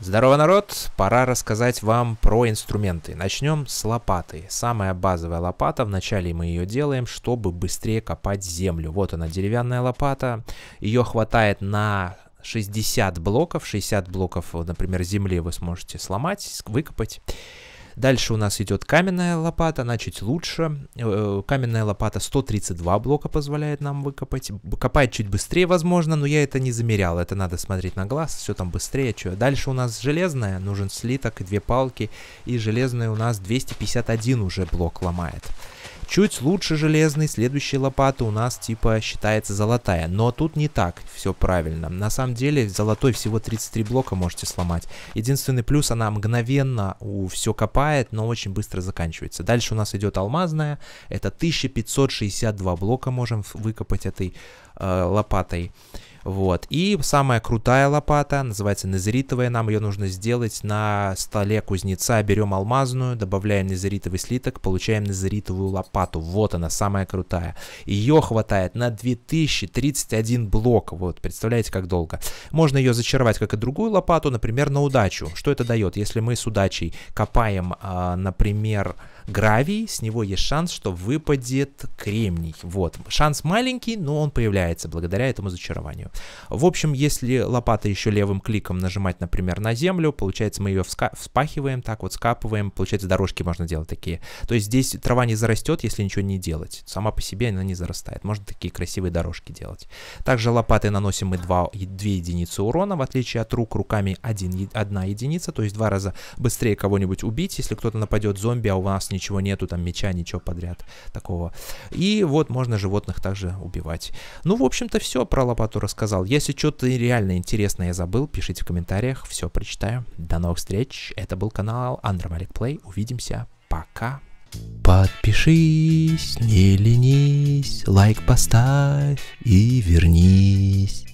Здорово, народ! Пора рассказать вам про инструменты. Начнем с лопаты. Самая базовая лопата, вначале мы ее делаем, чтобы быстрее копать землю. Вот она, деревянная лопата. Ее хватает на 60 блоков. 60 блоков, например, земли вы сможете сломать, выкопать. Дальше у нас идет каменная лопата, она чуть лучше. Э, каменная лопата 132 блока позволяет нам выкопать. Копает чуть быстрее, возможно, но я это не замерял. Это надо смотреть на глаз, все там быстрее. Чё. Дальше у нас железная, нужен слиток и две палки. И железная у нас 251 уже блок ломает. Чуть лучше железный, следующая лопата у нас типа считается золотая. Но тут не так все правильно. На самом деле золотой всего 33 блока можете сломать. Единственный плюс, она мгновенно все копает, но очень быстро заканчивается. Дальше у нас идет алмазная. Это 1562 блока можем выкопать этой э, лопатой. Вот. И самая крутая лопата, называется незеритовая, нам ее нужно сделать на столе кузнеца. Берем алмазную, добавляем незеритовый слиток, получаем незеритовую лопату. Вот она, самая крутая. Ее хватает на 2031 блок. Вот, представляете, как долго. Можно ее зачаровать, как и другую лопату, например, на удачу. Что это дает? Если мы с удачей копаем, а, например, гравий, с него есть шанс, что выпадет кремний. Вот. Шанс маленький, но он появляется благодаря этому зачарованию. В общем, если лопатой еще левым кликом нажимать, например, на землю, получается, мы ее вспахиваем, так вот скапываем, получается, дорожки можно делать такие. То есть здесь трава не зарастет, если ничего не делать. Сама по себе она не зарастает. Можно такие красивые дорожки делать. Также лопатой наносим мы 2, 2 единицы урона, в отличие от рук, руками 1, 1 единица, то есть два раза быстрее кого-нибудь убить, если кто-то нападет зомби, а у нас ничего нету, там меча, ничего подряд такого. И вот можно животных также убивать. Ну, в общем-то, все про лопату рассказать рассказал. Если что-то реально интересное я забыл, пишите в комментариях, все прочитаю. До новых встреч, это был канал Андромарик Плей, увидимся, пока. Подпишись, не ленись, лайк поставь и вернись.